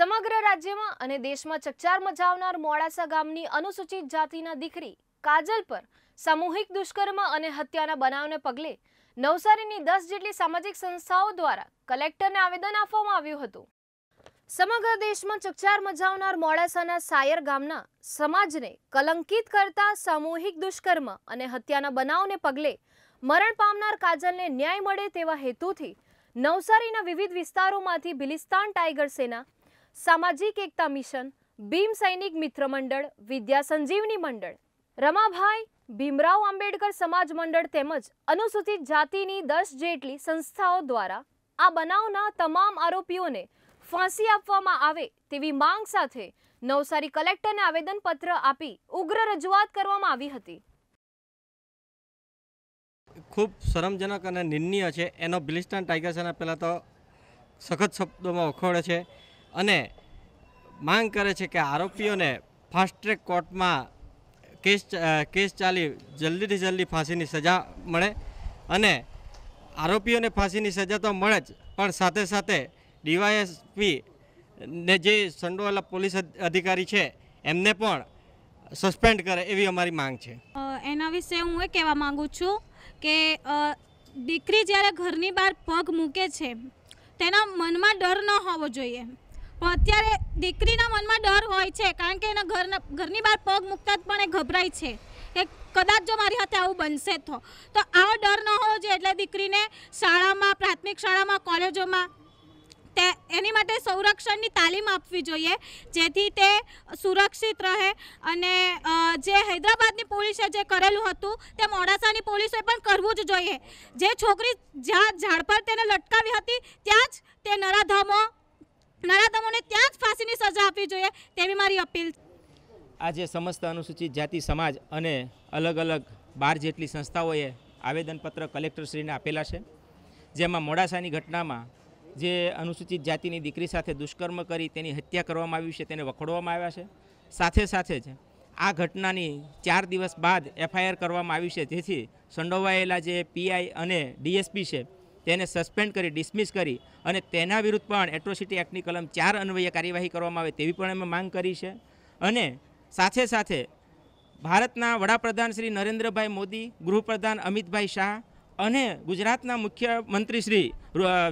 સમગ્ર રાજ્યમાં અને દેશમાં ચકચાર મચાવનાર મોડાસા ગામની અનુસૂચિત જાતિના દીકરી કાજલ પર સામૂહિક દુષ્કર્મ અને હત્યાના બનાવને પગલે નવસારીની દસ જેટલી સામાજિક સંસ્થાઓ દ્વારા કલેક્ટરને આવેદન આપવામાં આવ્યું હતું સમગ્ર દેશમાં ચકચાર મચાવનાર મોડાસાના સાયર ગામના સમાજને કલંકિત કરતા સામૂહિક દુષ્કર્મ અને હત્યાના બનાવને પગલે મરણ પામનાર કાજલને ન્યાય મળે તેવા હેતુથી નવસારીના વિવિધ વિસ્તારોમાંથી બિલિસ્તાન ટાઈગર સેના સામાજિક એકતા મિશન ભીમ સૈનિક મિત્ર મંડળ વિદ્યા સંજીવની મંડળ રમાભાઈ ભીમરાવ આંબેડકર સમાજ મંડળ તેમજ અનુસૂચિત જાતિની દસ જેટલી સંસ્થાઓ દ્વારા આ બનાવના તમામ આરોપીઓને ફાંસી આપવામાં આવે તેવી માંગ સાથે નવસારી કલેક્ટરને આવેદનપત્ર આપી ઉગ્ર રજૂઆત કરવામાં આવી હતી ખૂબ શરમજનક અને નિર્ણય છે એનો બિલિસ્ટન ટાઈગર સેના પહેલાં તો સખત શબ્દોમાં વખોડે છે અને માંગ કરે છે કે આરોપીઓને ફાસ્ટ ટ્રેક કોર્ટમાં કેસ કેસ ચાલી જલ્દીથી જલ્દી ફાંસીની સજા મળે અને આરોપીઓને ફાંસીની સજા તો મળે જ પણ સાથે સાથે ડીવાયએસપી ને જે સંડોવાલા પોલીસ અધિકારી છે એમને પણ સસ્પેન્ડ કરે એવી અમારી માંગ છે એના વિશે હું એ કહેવા માગું છું કે દીકરી જ્યારે ઘરની બહાર પગ મૂકે છે તેના મનમાં ડર ન હોવો જોઈએ પણ અત્યારે દીકરીના મનમાં ડર હોય છે કારણ કે એના ઘરના ઘરની બહાર પગ મૂકતા જ પણ એ ગભરાય છે કે કદાચ જો મારી હાથે આવું બનશે તો તો આવો ડર ન હોવો જોઈએ એટલે દીકરીને શાળામાં પ્રાથમિક શાળામાં કોલેજોમાં તે એની માટે સંરક્ષણની તાલીમ આપવી જોઈએ જેથી તે સુરક્ષિત રહે અને જે હૈદરાબાદની પોલીસે જે કરેલું હતું તે મોડાસાની પોલીસે પણ કરવું જ જોઈએ જે છોકરી જ્યાં ઝાડ પર તેને લટકાવી હતી ત્યાં જ તે નરાધામો નરાધમોને ત્યાં જ ફાંસીની સજા આપવી જોઈએ તેવી મારી અપીલ આજે સમસ્ત અનુસૂચિત જાતિ સમાજ અને અલગ અલગ બાર જેટલી સંસ્થાઓએ આવેદનપત્ર કલેક્ટરશ્રીને આપેલા છે જેમાં મોડાસાની ઘટનામાં જે અનુસૂચિત જાતિની દીકરી સાથે દુષ્કર્મ કરી તેની હત્યા કરવામાં આવી છે તેને વખોડવામાં આવ્યા છે સાથે સાથે જ આ ઘટનાની ચાર દિવસ બાદ એફઆઈઆર કરવામાં આવી છે જેથી સંડોવાયેલા જે પીઆઈ અને ડીએસપી છે તેને સસ્પેન્ડ કરી ડિસમિસ કરી અને તેના વિરુદ્ધ પણ એટ્રોસિટી એક્ટની કલમ ચાર અન્વયે કાર્યવાહી કરવામાં આવે તેવી પણ અમે માંગ કરી છે અને સાથે સાથે ભારતના વડાપ્રધાન શ્રી નરેન્દ્રભાઈ મોદી ગૃહપ્રધાન અમિતભાઈ શાહ અને ગુજરાતના મુખ્યમંત્રી શ્રી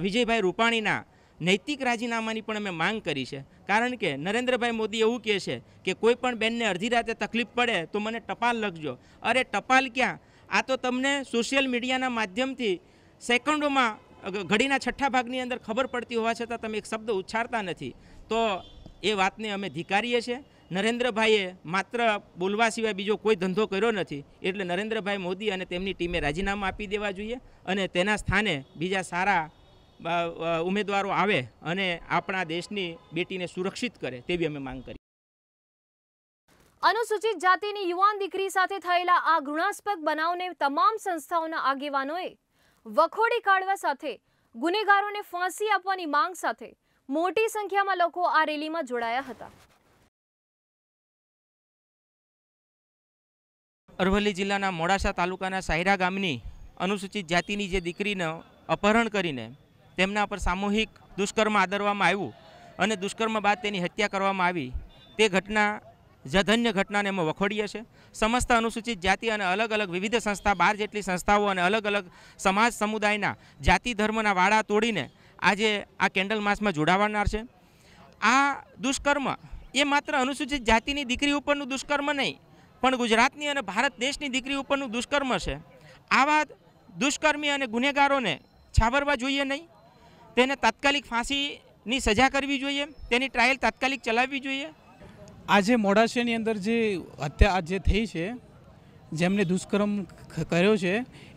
વિજયભાઈ રૂપાણીના નૈતિક રાજીનામાની પણ અમે માંગ કરી છે કારણ કે નરેન્દ્રભાઈ મોદી એવું કહે છે કે કોઈ પણ બેનને અડધી રાતે તકલીફ પડે તો મને ટપાલ લખજો અરે ટપાલ ક્યાં આ તો તમને સોશિયલ મીડિયાના માધ્યમથી સેકન્ડોમાં ઘડીના છઠ્ઠા ભાગની અંદર ખબર પડતી હોવા છતાં તમે એક શબ્દ ઉચ્ચારતા નથી તો એ વાતને અમે ધિકારીએ છીએ નરેન્દ્રભાઈએ માત્ર બોલવા સિવાય બીજો કોઈ ધંધો કર્યો નથી એટલે નરેન્દ્રભાઈ મોદી અને તેમની ટીમે રાજીનામું આપી દેવા જોઈએ અને તેના સ્થાને બીજા સારા ઉમેદવારો આવે અને આપણા દેશની બેટીને સુરક્ષિત કરે તેવી અમે માંગ કરી અનુસૂચિત જાતિની યુવાન દીકરી સાથે થયેલા આ ઘૃણાસ્પદ બનાવને તમામ સંસ્થાઓના આગેવાનોએ વખોડી કાઢવા સાથે ગુનેગારોને ફાંસી આપવાની માંગ સાથે મોટી સંખ્યામાં લોકો આ રેલીમાં જોડાયા હતા અરવલ્લી જિલ્લાના મોડાસા તાલુકાના સાયરા ગામની અનુસૂચિત જાતિની જે દીકરીને અપહરણ કરીને તેમના પર સામૂહિક દુષ્કર્મ આદરવામાં આવ્યું અને દુષ્કર્મ બાદ તેની હત્યા કરવામાં આવી તે ઘટના જધન્ય ઘટનાને અમે વખોડીએ છીએ સમસ્ત અનુસૂચિત જાતિ અને અલગ અલગ વિવિધ સંસ્થા બાર જેટલી સંસ્થાઓ અને અલગ અલગ સમાજ સમુદાયના જાતિ ધર્મના વાળા તોડીને આજે આ કેન્ડલ માસમાં જોડાવાનાર છે આ દુષ્કર્મ એ માત્ર અનુસૂચિત જાતિની દીકરી ઉપરનું દુષ્કર્મ નહીં પણ ગુજરાતની અને ભારત દેશની દીકરી ઉપરનું દુષ્કર્મ છે આવા દુષ્કર્મી અને ગુનેગારોને છાબરવા જોઈએ નહીં તેને તાત્કાલિક ફાંસીની સજા કરવી જોઈએ તેની ટ્રાયલ તાત્કાલિક ચલાવવી જોઈએ આજે મોડાસાની અંદર જે હત્યા આજે થઈ છે જેમને દુષ્કર્મ કર્યો છે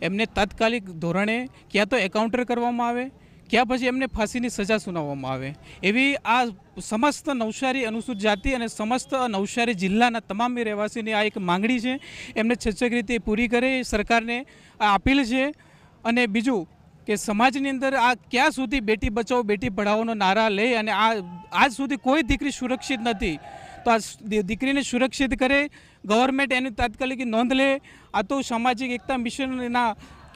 એમને તાત્કાલિક ધોરણે ક્યાં તો એન્કાઉન્ટર કરવામાં આવે ક્યાં પછી એમને ફાંસીની સજા સુનાવવામાં આવે એવી આ સમસ્ત નવસારી અનુસૂચિત જાતિ અને સમસ્ત નવસારી જિલ્લાના તમામ રહેવાસીની આ એક માંગણી છે એમને છેચક રીતે પૂરી કરે સરકારને આ અપીલ છે અને બીજું કે સમાજની અંદર આ ક્યાં સુધી બેટી બચાવો બેટી પઢાવોનો નારા લે અને આ આજ સુધી કોઈ દીકરી સુરક્ષિત નથી તો આ દીકરીને સુરક્ષિત કરે ગવર્મેન્ટ એની તાત્કાલિક નોંધ લે આ તો સામાજિક એકતા મિશનના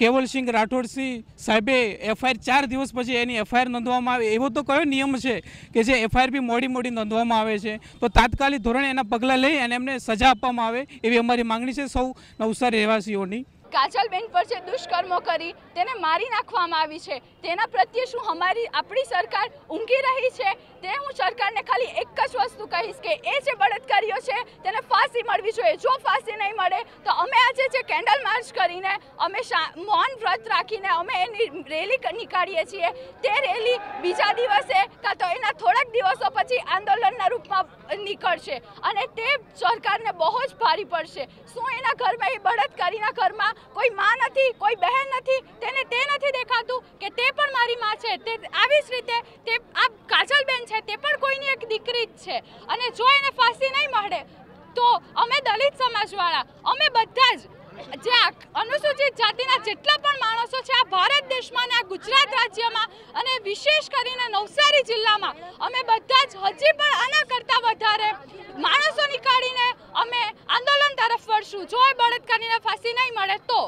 કેવલસિંહ રાઠોડસિંહ સાહેબે એફઆઈઆર ચાર દિવસ પછી એની એફઆઈઆર નોંધવામાં આવે એવો તો કયો નિયમ છે કે જે એફઆઈઆર બી મોડી મોડી નોંધવામાં આવે છે તો તાત્કાલિક ધોરણે એના પગલાં લઈ અને એમને સજા આપવામાં આવે એવી અમારી માગણી છે સૌ નવસારી રહેવાસીઓની કાજલબેન પર જે દુષ્કર્મો કરી તેને મારી નાખવામાં આવી છે તેના પ્રત્યે શું અમારી આપણી સરકાર ઊંઘી રહી છે તે હું સરકારને ખાલી એક જ વસ્તુ કહીશ કે એ જે બળાત્કારીઓ છે તેને ફાંસી મળવી જોઈએ જો ફાંસી નહીં મળે તો અમે આજે જે કેન્ડલ માર્ચ કરીને અમે મૌન વ્રત રાખીને અમે એની રેલી નીકાળીએ છીએ તે રેલી બીજા દિવસે કાં તો એના થોડાક દિવસો પછી આંદોલનના રૂપમાં નીકળશે અને તે સરકારને બહુ જ ભારી પડશે શું એના ઘરમાં એ બળાત્કારીના ઘરમાં કોઈ માં નથી કોઈ બહેન નથી જવાબદારીમાં છે તે આવી જ રીતે તે આ કાજલબેન છે તે પણ કોઈની એક દીકરી જ છે અને જો એને ફાંસી નહીં મળે તો અમે દલિત સમાજવાળા અમે બધા જ જે અનુસૂચિત જાતિના જેટલા પણ માણસો છે આ ભારત દેશમાં આ ગુજરાત રાજ્યમાં અને વિશેષ કરીને નવસારી જિલ્લામાં અમે બધા જ હજી પણ આના કરતાં વધારે માણસો નીકાળીને અમે આંદોલન તરફ વળશું જો એ કરીને ફાંસી નહીં મળે તો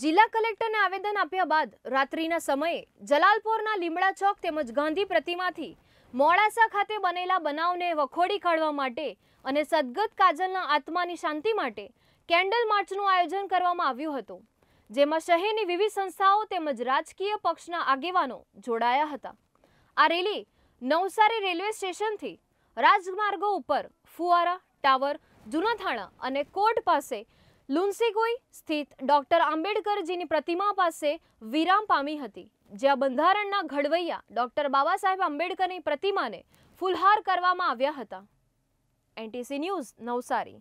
જિલ્લા કલેક્ટરને આવેદન આપ્યા બાદ રાત્રિના સમયે જલાલપોરના લીમડા ચોક તેમજ ગાંધી પ્રતિમાથી મોડાસા ખાતે બનેલા બનાવને વખોડી કાઢવા માટે અને સદગત કાજલના આત્માની શાંતિ માટે કેન્ડલ માર્ચનું આયોજન કરવામાં આવ્યું હતું જેમાં શહેરની વિવિધ સંસ્થાઓ તેમજ રાજકીય પક્ષના આગેવાનો જોડાયા હતા આ રેલી નવસારી રેલવે સ્ટેશનથી રાજમાર્ગો ઉપર ફુવારા ટાવર જૂનાથાણા અને કોર્ટ પાસે લુન્સીગોઈ સ્થિત ડોક્ટર આંબેડકરજીની પ્રતિમા પાસે વિરામ પામી હતી જ્યાં બંધારણના ઘડવૈયા ડોક્ટર બાબા સાહેબ આંબેડકરની પ્રતિમાને ફુલહાર કરવામાં આવ્યા હતા એનટીસી ન્યૂઝ નવસારી